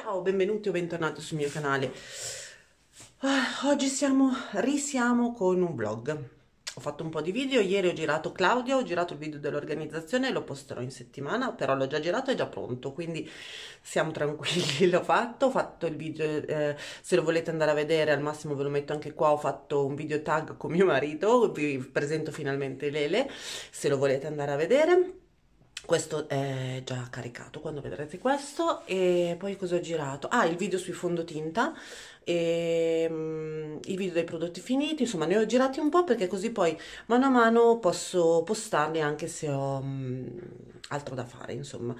Ciao, benvenuti o bentornati sul mio canale. Ah, oggi siamo, risiamo con un vlog. Ho fatto un po' di video, ieri ho girato Claudia, ho girato il video dell'organizzazione, lo posterò in settimana, però l'ho già girato, è già pronto, quindi siamo tranquilli, l'ho fatto, ho fatto il video, eh, se lo volete andare a vedere al massimo ve lo metto anche qua, ho fatto un video tag con mio marito, vi presento finalmente Lele, se lo volete andare a vedere questo è già caricato quando vedrete questo e poi cosa ho girato? Ah, il video sui fondotinta e um, i video dei prodotti finiti, insomma ne ho girati un po' perché così poi mano a mano posso postarli anche se ho um, altro da fare, insomma.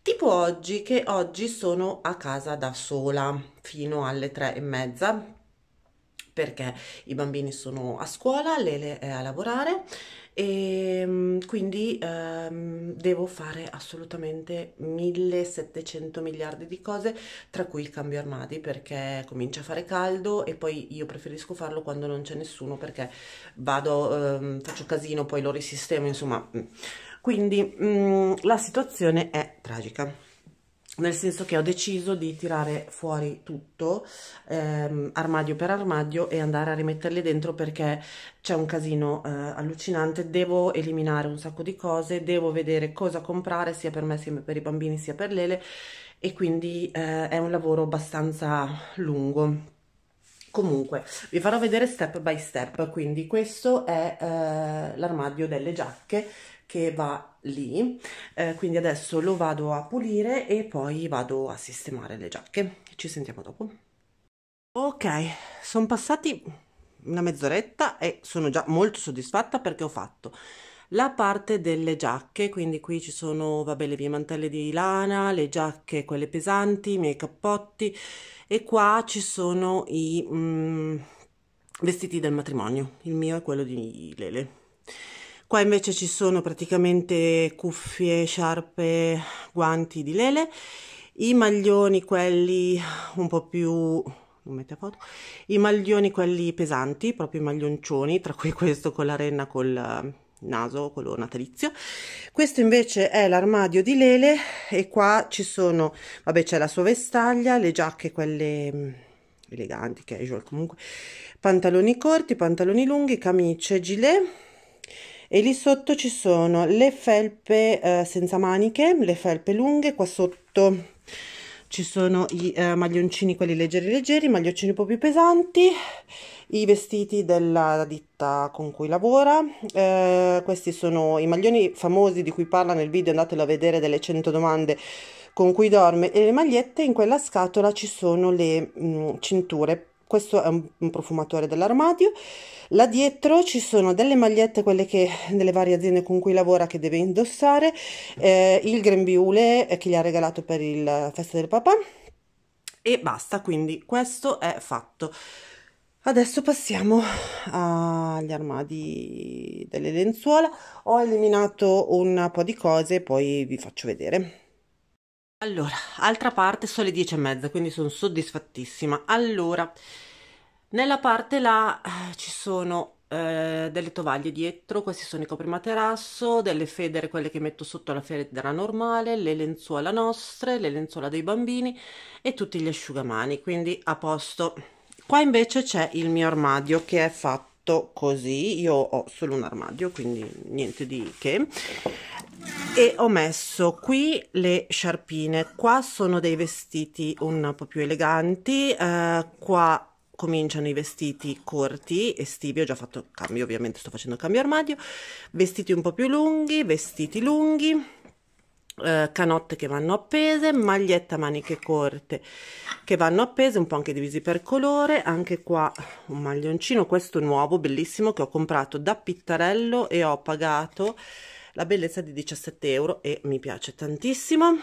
Tipo oggi, che oggi sono a casa da sola fino alle tre e mezza perché i bambini sono a scuola, Lele è a lavorare e ehm, quindi ehm, devo fare assolutamente 1700 miliardi di cose tra cui il cambio armadi perché comincia a fare caldo e poi io preferisco farlo quando non c'è nessuno perché vado ehm, faccio casino poi lo risistemo insomma quindi mh, mm, la situazione è tragica nel senso che ho deciso di tirare fuori tutto ehm, armadio per armadio e andare a rimetterli dentro perché c'è un casino eh, allucinante devo eliminare un sacco di cose devo vedere cosa comprare sia per me sia per i bambini sia per Lele e quindi eh, è un lavoro abbastanza lungo comunque vi farò vedere step by step quindi questo è eh, l'armadio delle giacche che va lì eh, quindi adesso lo vado a pulire e poi vado a sistemare le giacche ci sentiamo dopo ok sono passati una mezz'oretta e sono già molto soddisfatta perché ho fatto la parte delle giacche, quindi qui ci sono, vabbè, le mie mantelle di lana, le giacche, quelle pesanti, i miei cappotti e qua ci sono i mm, vestiti del matrimonio, il mio è quello di Lele. Qua invece ci sono praticamente cuffie, sciarpe, guanti di lele, i maglioni quelli un po' più Foto, i maglioni quelli pesanti, proprio i maglioncioni, tra cui questo con la renna col naso, quello natalizio. Questo invece è l'armadio di Lele e qua ci sono, vabbè c'è la sua vestaglia, le giacche quelle mm, eleganti, casual comunque, pantaloni corti, pantaloni lunghi, camicie, gilet, e lì sotto ci sono le felpe eh, senza maniche, le felpe lunghe, qua sotto ci sono i eh, maglioncini quelli leggeri leggeri, i maglioncini un po' più pesanti, i vestiti della ditta con cui lavora, eh, questi sono i maglioni famosi di cui parla nel video, andatelo a vedere delle 100 domande con cui dorme, e le magliette in quella scatola ci sono le mh, mm, cinture questo è un, profumatore dell'armadio. Là dietro ci sono delle magliette, quelle che nelle varie aziende con cui lavora che deve indossare, eh, il grembiule eh, che gli ha regalato per la festa del papà e basta, quindi questo è fatto. Adesso passiamo agli armadi delle lenzuola. Ho eliminato un po' di cose, poi vi faccio vedere. Allora, altra parte sono le 10 e mezza, quindi sono soddisfattissima. Allora, nella parte là eh, ci sono eh, delle tovaglie dietro, questi sono i coprimaterasso, delle federe, quelle che metto sotto la federa normale, le lenzuola nostre, le lenzuola dei bambini e tutti gli asciugamani, quindi a posto. Qua invece c'è il mio armadio che è fatto così, io ho solo un armadio, quindi niente di che e ho messo qui le sciarpine, qua sono dei vestiti un po' più eleganti, eh, qua cominciano i vestiti corti, estivi, ho già fatto il cambio, ovviamente sto facendo il cambio armadio, vestiti un po' più lunghi, vestiti lunghi, eh, canotte che vanno appese, maglietta maniche corte che vanno appese, un po' anche divisi per colore, anche qua un maglioncino, questo nuovo, bellissimo, che ho comprato da Pittarello e ho pagato la bellezza di 17 euro e mi piace tantissimo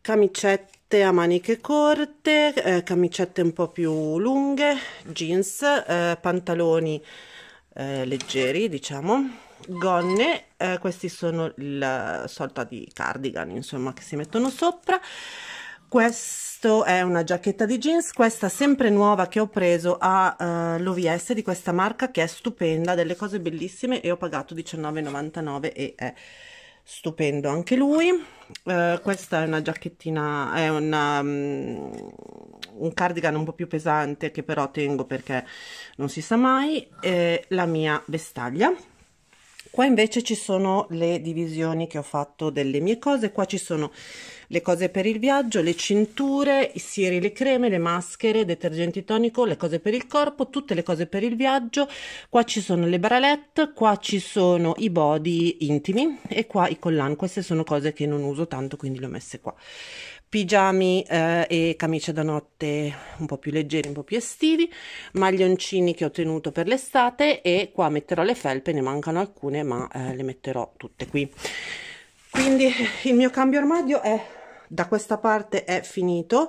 camicette a maniche corte eh, camicette un po' più lunghe jeans eh, pantaloni eh, leggeri diciamo gonne eh, questi sono la sorta di cardigan insomma che si mettono sopra questo è una giacchetta di jeans, questa sempre nuova che ho preso all'OVS eh, uh, di questa marca che è stupenda, delle cose bellissime e ho pagato 19,99 e è stupendo anche lui. Uh, questa è una giacchettina, è una, um, un cardigan un po' più pesante che però tengo perché non si sa mai, e la mia vestaglia. Qua invece ci sono le divisioni che ho fatto delle mie cose, qua ci sono le cose per il viaggio, le cinture, i sieri, le creme, le maschere, detergenti tonico, le cose per il corpo, tutte le cose per il viaggio. Qua ci sono le bralette, qua ci sono i body intimi e qua i collan. Queste sono cose che non uso tanto, quindi le ho messe qua. Pigiami eh, e camicie da notte un po' più leggeri, un po' più estivi, maglioncini che ho tenuto per l'estate e qua metterò le felpe, ne mancano alcune ma eh, le metterò tutte qui. Quindi il mio cambio armadio è da questa parte è finito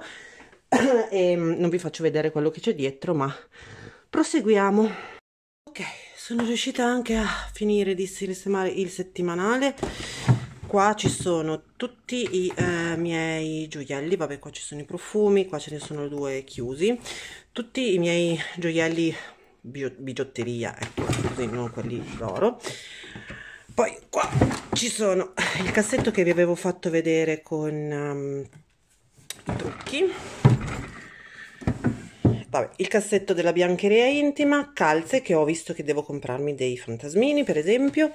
e ehm, non vi faccio vedere quello che c'è dietro ma proseguiamo ok sono riuscita anche a finire di sistemare il settimanale qua ci sono tutti i eh, miei gioielli vabbè qua ci sono i profumi qua ce ne sono due chiusi tutti i miei gioielli bigiotteria ecco così non quelli d'oro poi qua ci sono il cassetto che vi avevo fatto vedere con um, i trucchi. Vabbè, il cassetto della biancheria intima, calze che ho visto che devo comprarmi dei fantasmini per esempio,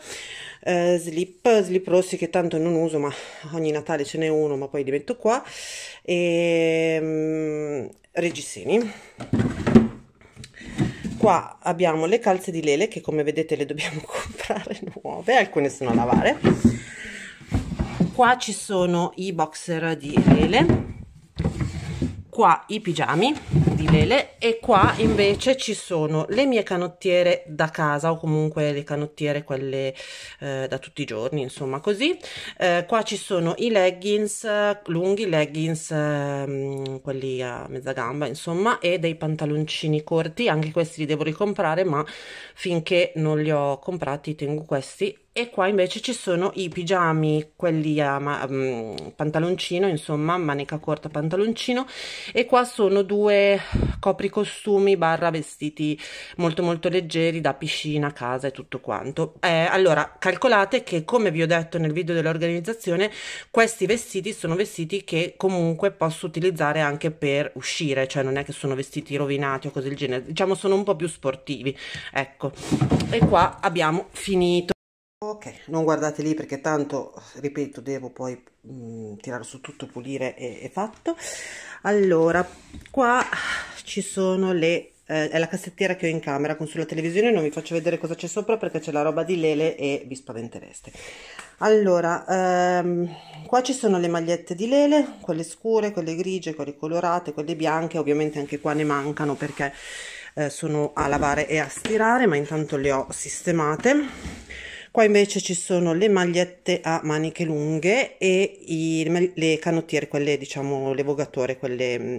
eh, slip, slip rossi che tanto non uso ma ogni Natale ce n'è uno ma poi li metto qua, e um, reggiseni. Qua abbiamo le calze di Lele che come vedete le dobbiamo comprare noi nuove, alcune sono a lavare. Qua ci sono i boxer di Ele qua i pigiami di Lele e qua invece ci sono le mie canottiere da casa o comunque le canottiere quelle eh, da tutti i giorni insomma così eh, qua ci sono i leggings lunghi leggings eh, quelli a mezza gamba insomma e dei pantaloncini corti anche questi li devo ricomprare ma finché non li ho comprati tengo questi e qua invece ci sono i pigiami, quelli a um, pantaloncino, insomma, manica corta pantaloncino e qua sono due copricostumi barra vestiti molto molto leggeri da piscina, casa e tutto quanto. Eh, allora, calcolate che come vi ho detto nel video dell'organizzazione, questi vestiti sono vestiti che comunque posso utilizzare anche per uscire, cioè non è che sono vestiti rovinati o cose del genere, diciamo sono un po' più sportivi, ecco. E qua abbiamo finito ok non guardate lì perché tanto ripeto devo poi mh, mm, tirare su tutto pulire e, e fatto allora qua ci sono le eh, è la cassettiera che ho in camera con sulla televisione non vi faccio vedere cosa c'è sopra perché c'è la roba di Lele e vi spaventereste allora ehm, qua ci sono le magliette di Lele quelle scure, quelle grigie, quelle colorate quelle bianche, ovviamente anche qua ne mancano perché eh, sono a lavare e a stirare ma intanto le ho sistemate Qua invece ci sono le magliette a maniche lunghe e i, le canottiere, quelle diciamo l'evogatore, quelle mm,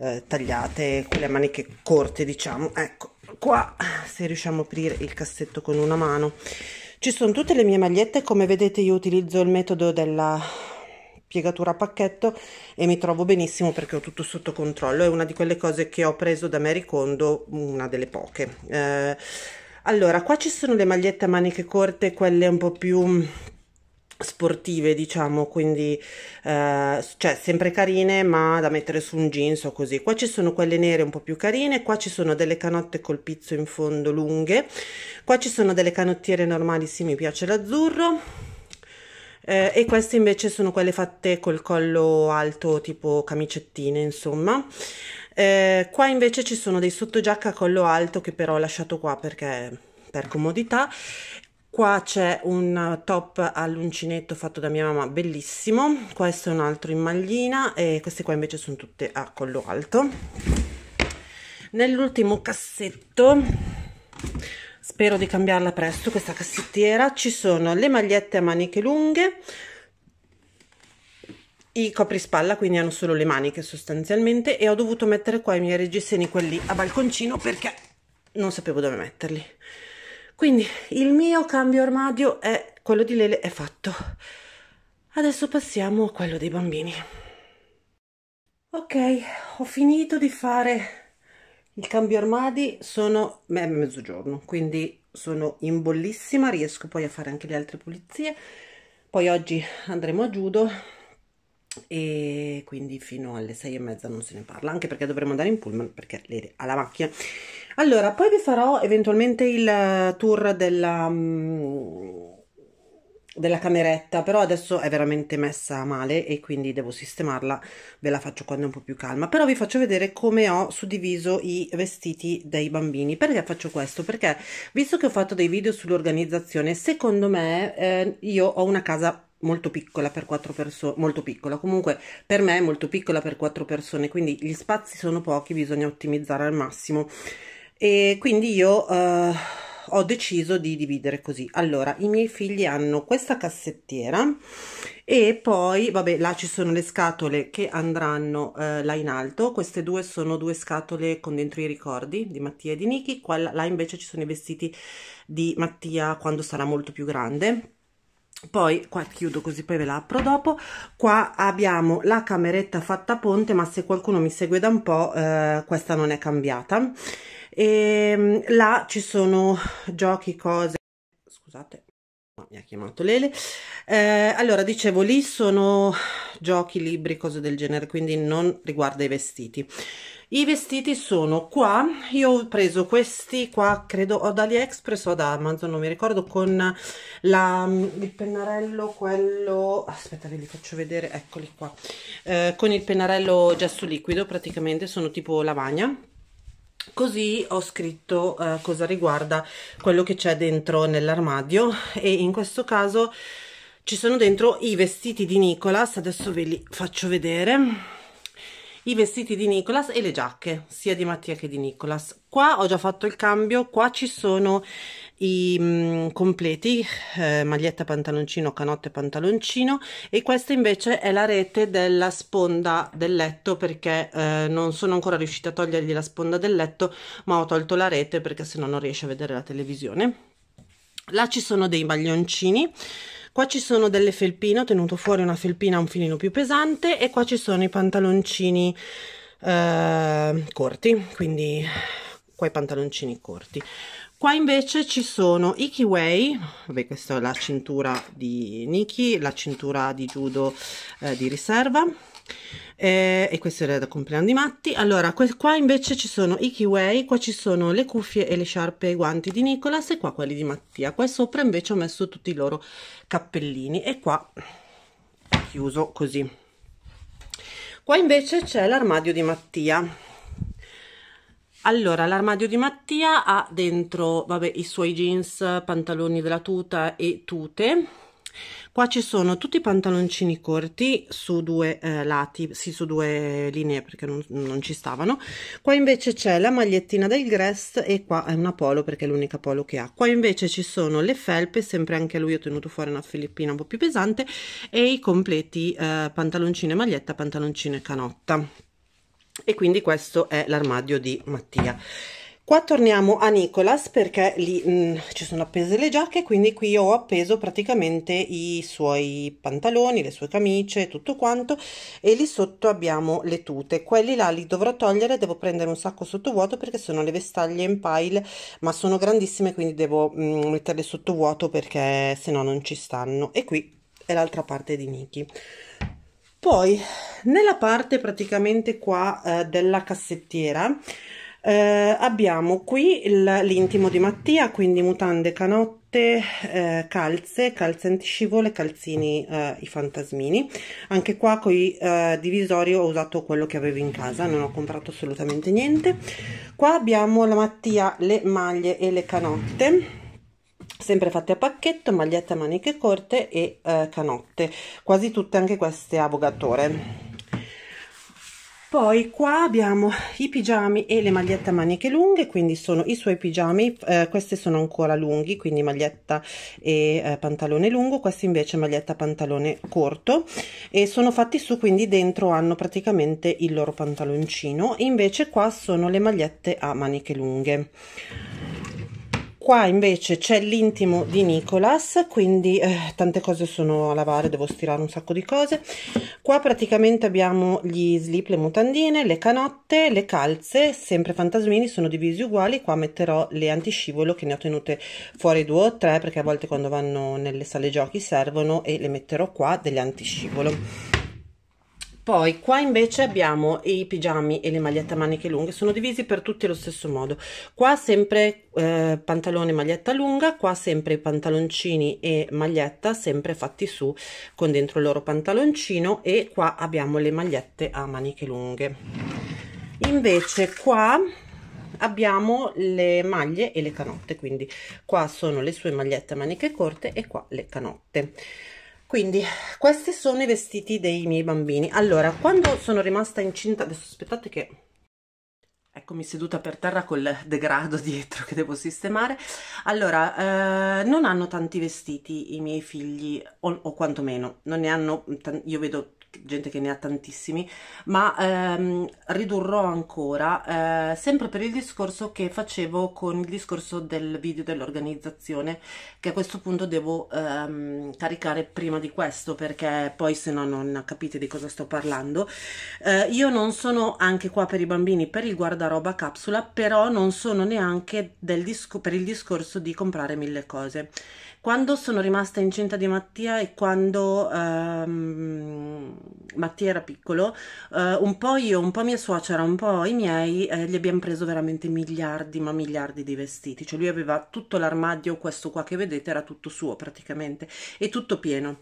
eh, tagliate, quelle a maniche corte diciamo. Ecco, qua se riusciamo a aprire il cassetto con una mano. Ci sono tutte le mie magliette, come vedete io utilizzo il metodo della piegatura a pacchetto e mi trovo benissimo perché ho tutto sotto controllo è una di quelle cose che ho preso da Mary Kondo una delle poche eh, allora, qua ci sono le magliette a maniche corte, quelle un po' più mm, sportive diciamo quindi eh, cioè sempre carine ma da mettere su un jeans o così qua ci sono quelle nere un po più carine qua ci sono delle canotte col pizzo in fondo lunghe qua ci sono delle canottiere normali sì mi piace l'azzurro eh, e queste invece sono quelle fatte col collo alto tipo camicettine insomma eh, qua invece ci sono dei sottogiacca a collo alto che però ho lasciato qua perché per comodità. Qua c'è un top all'uncinetto fatto da mia mamma, bellissimo. Questo è un altro in maglina e queste qua invece sono tutte a collo alto. Nell'ultimo cassetto, spero di cambiarla presto questa cassettiera, ci sono le magliette a maniche lunghe, i coprispalla quindi hanno solo le maniche sostanzialmente e ho dovuto mettere qua i miei reggiseni quelli a balconcino perché non sapevo dove metterli quindi il mio cambio armadio è quello di Lele è fatto adesso passiamo a quello dei bambini ok ho finito di fare il cambio armadi sono beh, mezzogiorno quindi sono in bollissima riesco poi a fare anche le altre pulizie poi oggi andremo a judo e quindi fino alle sei e mezza non se ne parla anche perché dovremo andare in pullman perché lei ha la macchina allora poi vi farò eventualmente il eh, tour della mm, della cameretta però adesso è veramente messa male e quindi devo sistemarla ve la faccio quando è un po' più calma però vi faccio vedere come ho suddiviso i vestiti dei bambini perché faccio questo perché visto che ho fatto dei video sull'organizzazione secondo me eh, io ho una casa molto piccola per quattro persone, molto piccola, comunque per me è molto piccola per quattro persone, quindi gli spazi sono pochi, bisogna ottimizzare al massimo. E quindi io eh, ho deciso di dividere così. Allora, i miei figli hanno questa cassettiera e poi, vabbè, là ci sono le scatole che andranno eh, là in alto. Queste due sono due scatole con dentro i ricordi di Mattia e di Niki. là invece ci sono i vestiti di Mattia quando sarà molto più grande poi qua chiudo così poi ve la apro dopo qua abbiamo la cameretta fatta a ponte ma se qualcuno mi segue da un po' eh, questa non è cambiata e ehm, là ci sono giochi cose scusate mi ha chiamato Lele eh, allora dicevo lì sono giochi libri cose del genere quindi non riguarda i vestiti i vestiti sono qua io ho preso questi qua credo o da AliExpress o da Amazon non mi ricordo con la, mm, il pennarello quello aspetta ve li faccio vedere eccoli qua eh, con il pennarello gesso liquido praticamente sono tipo lavagna così ho scritto eh, cosa riguarda quello che c'è dentro nell'armadio e in questo caso ci sono dentro i vestiti di Nicolas adesso ve li faccio vedere i vestiti di Nicolas e le giacche sia di Mattia che di Nicolas qua ho già fatto il cambio qua ci sono i mh, mm, completi eh, maglietta pantaloncino canotte pantaloncino e questa invece è la rete della sponda del letto perché eh, non sono ancora riuscita a togliergli la sponda del letto ma ho tolto la rete perché se no non riesce a vedere la televisione là ci sono dei maglioncini Qua ci sono delle felpine, ho tenuto fuori una felpina un filino più pesante e qua ci sono i pantaloncini eh, corti, quindi qua i pantaloncini corti. Qua invece ci sono i Kiway, vabbè questa è la cintura di Nikki, la cintura di judo eh, di riserva, eh, e questo era da comprando i matti. Allora, qua invece ci sono i Kiway, qua ci sono le cuffie e le sciarpe e i guanti di Nicolas e qua quelli di Mattia. Qua sopra invece ho messo tutti i loro cappellini e qua chiuso così. Qua invece c'è l'armadio di Mattia. Allora, l'armadio di Mattia ha dentro, vabbè, i suoi jeans, pantaloni della tuta e tute Qua ci sono tutti i pantaloncini corti su due eh, lati, sì, su due linee perché non, non ci stavano. Qua invece c'è la magliettina del Grest e qua è una polo perché è l'unica polo che ha. Qua invece ci sono le felpe, sempre anche lui ho tenuto fuori una filippina un po' più pesante e i completi eh, pantaloncino e maglietta, pantaloncino e canotta. E quindi questo è l'armadio di Mattia. Qua torniamo a Nicolas perché lì mh, mm, ci sono appese le giacche, quindi qui ho appeso praticamente i suoi pantaloni, le sue camicie, tutto quanto e lì sotto abbiamo le tute. Quelli là li dovrò togliere, devo prendere un sacco sottovuoto perché sono le vestaglie in pile, ma sono grandissime quindi devo mh, mm, metterle sottovuoto perché se no non ci stanno. E qui è l'altra parte di Niki. Poi nella parte praticamente qua eh, della cassettiera eh, abbiamo qui l'intimo di Mattia, quindi mutande, canotte, eh, calze, calze antiscivole, calzini, eh, i fantasmini. Anche qua con i eh, divisori ho usato quello che avevo in casa, non ho comprato assolutamente niente. Qua abbiamo la Mattia, le maglie e le canotte sempre fatte a pacchetto, magliette a maniche corte e eh, canotte, quasi tutte anche queste a vogatore poi qua abbiamo i pigiami e le magliette a maniche lunghe quindi sono i suoi pigiami eh, queste sono ancora lunghi quindi maglietta e eh, pantalone lungo questi invece maglietta pantalone corto e sono fatti su quindi dentro hanno praticamente il loro pantaloncino invece qua sono le magliette a maniche lunghe Qua invece c'è l'intimo di Nicolas, quindi eh, tante cose sono a lavare, devo stirare un sacco di cose. Qua praticamente abbiamo gli slip, le mutandine, le canotte, le calze, sempre fantasmini, sono divisi uguali. Qua metterò le antiscivolo che ne ho tenute fuori due o tre perché a volte quando vanno nelle sale giochi servono e le metterò qua delle antiscivolo. Poi qua invece abbiamo i pigiami e le magliette a maniche lunghe, sono divisi per tutti allo stesso modo. Qua sempre eh, pantalone maglietta lunga, qua sempre i pantaloncini e maglietta, sempre fatti su con dentro il loro pantaloncino e qua abbiamo le magliette a maniche lunghe. Invece qua abbiamo le maglie e le canotte, quindi qua sono le sue magliette a maniche corte e qua le canotte quindi questi sono i vestiti dei miei bambini allora quando sono rimasta incinta adesso aspettate che eccomi seduta per terra col degrado dietro che devo sistemare allora eh, non hanno tanti vestiti i miei figli o, o quantomeno non ne hanno io vedo gente che ne ha tantissimi, ma ehm, ridurrò ancora, eh, sempre per il discorso che facevo con il discorso del video dell'organizzazione, che a questo punto devo ehm, caricare prima di questo, perché poi se no non capite di cosa sto parlando. Eh, io non sono anche qua per i bambini, per il guardaroba capsula, però non sono neanche per il discorso di comprare mille cose. Quando sono rimasta incinta di Mattia e quando... Ehm, Mattia era piccolo, eh, un po' io, un po' mia suocera, un po' i miei, eh, gli abbiamo preso veramente miliardi, ma miliardi di vestiti. Cioè lui aveva tutto l'armadio, questo qua che vedete era tutto suo praticamente, e tutto pieno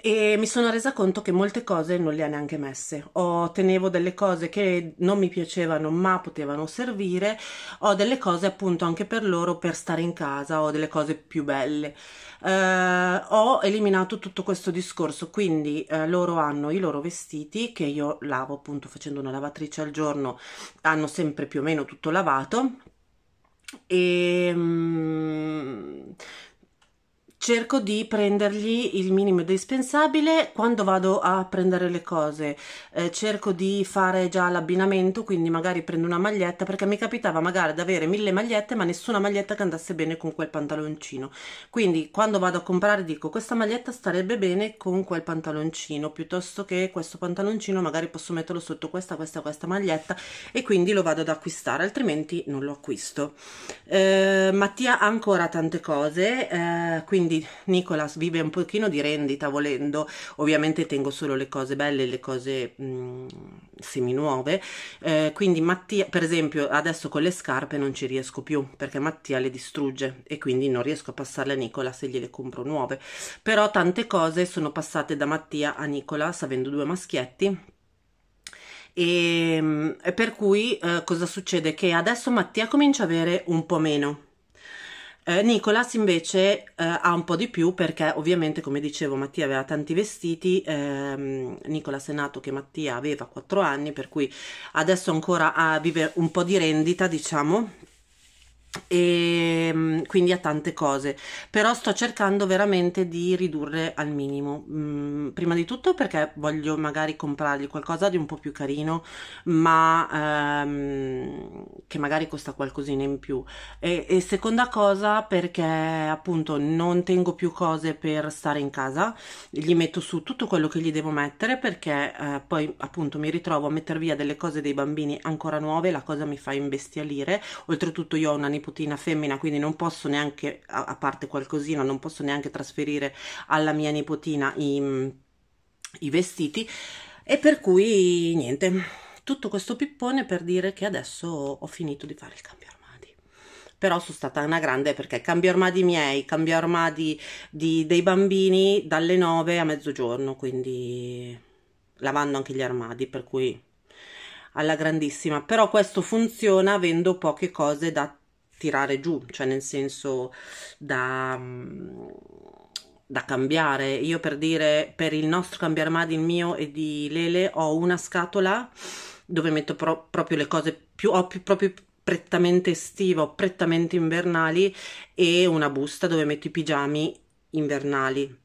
e mi sono resa conto che molte cose non le ha neanche messe. Ho, tenevo delle cose che non mi piacevano ma potevano servire, o delle cose appunto anche per loro per stare in casa, o delle cose più belle. Eh, ho eliminato tutto questo discorso, quindi eh, loro hanno i loro vestiti che io lavo appunto facendo una lavatrice al giorno, hanno sempre più o meno tutto lavato e... Mm, cerco di prendergli il minimo indispensabile quando vado a prendere le cose. Eh, cerco di fare già l'abbinamento, quindi magari prendo una maglietta perché mi capitava magari di avere mille magliette, ma nessuna maglietta che andasse bene con quel pantaloncino. Quindi quando vado a comprare dico questa maglietta starebbe bene con quel pantaloncino, piuttosto che questo pantaloncino magari posso metterlo sotto questa, questa, questa maglietta e quindi lo vado ad acquistare, altrimenti non lo acquisto. Eh, Mattia ha ancora tante cose, eh, quindi Nicolas vive un pochino di rendita volendo, ovviamente tengo solo le cose belle, e le cose mh, mm, seminuove, eh, quindi Mattia, per esempio adesso con le scarpe non ci riesco più perché Mattia le distrugge e quindi non riesco a passarle a Nicolas se gliele compro nuove, però tante cose sono passate da Mattia a Nicolas avendo due maschietti ehm, e, per cui eh, cosa succede? Che adesso Mattia comincia a avere un po' meno eh, Nicolas invece eh, ha un po' di più perché ovviamente come dicevo Mattia aveva tanti vestiti, ehm, Nicolas è nato che Mattia aveva 4 anni per cui adesso ancora ha, vive un po' di rendita diciamo e ehm, quindi a tante cose però sto cercando veramente di ridurre al minimo mm, prima di tutto perché voglio magari comprargli qualcosa di un po' più carino ma ehm, che magari costa qualcosina in più e, e, seconda cosa perché appunto non tengo più cose per stare in casa gli metto su tutto quello che gli devo mettere perché eh, poi appunto mi ritrovo a metter via delle cose dei bambini ancora nuove la cosa mi fa imbestialire oltretutto io ho un animale nipotina femmina, quindi non posso neanche, a, parte qualcosina, non posso neanche trasferire alla mia nipotina i, i vestiti e per cui niente tutto questo pippone per dire che adesso ho finito di fare il cambio armadi però sono stata una grande perché cambio armadi miei cambio armadi di, dei bambini dalle 9 a mezzogiorno quindi lavando anche gli armadi per cui alla grandissima però questo funziona avendo poche cose da tirare giù, cioè nel senso da, mm, da cambiare. Io per dire, per il nostro cambiare mad, il mio e di Lele, ho una scatola dove metto pro- proprio le cose più, ho più, proprio prettamente estive o prettamente invernali e una busta dove metto i pigiami invernali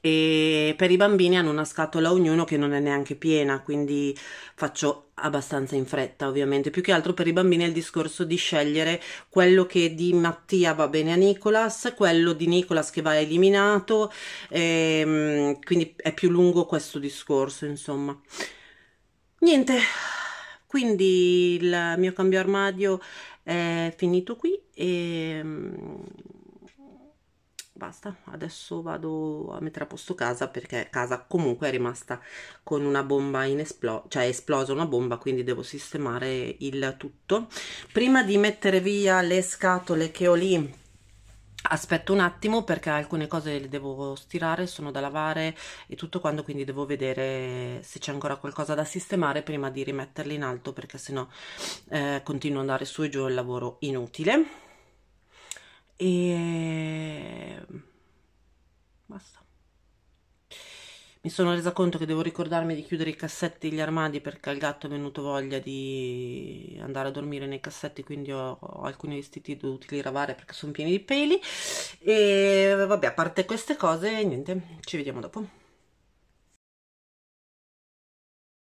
e per i bambini hanno una scatola ognuno che non è neanche piena, quindi faccio abbastanza in fretta ovviamente. Più che altro per i bambini è il discorso di scegliere quello che di Mattia va bene a Nicolas, quello di Nicolas che va eliminato, e, ehm, quindi è più lungo questo discorso insomma. Niente, quindi il mio cambio armadio è finito qui e ehm, basta adesso vado a mettere a posto casa perché casa comunque è rimasta con una bomba in esploso cioè è esplosa una bomba quindi devo sistemare il tutto prima di mettere via le scatole che ho lì aspetto un attimo perché alcune cose le devo stirare sono da lavare e tutto quanto quindi devo vedere se c'è ancora qualcosa da sistemare prima di rimetterle in alto perché sennò eh, continuo ad andare su e giù il lavoro inutile e ehm, basta. Mi sono resa conto che devo ricordarmi di chiudere i cassetti e gli armadi perché al gatto è venuto voglia di andare a dormire nei cassetti, quindi ho, ho alcuni vestiti dovuti lavare perché sono pieni di peli. E vabbè, a parte queste cose, niente, ci vediamo dopo.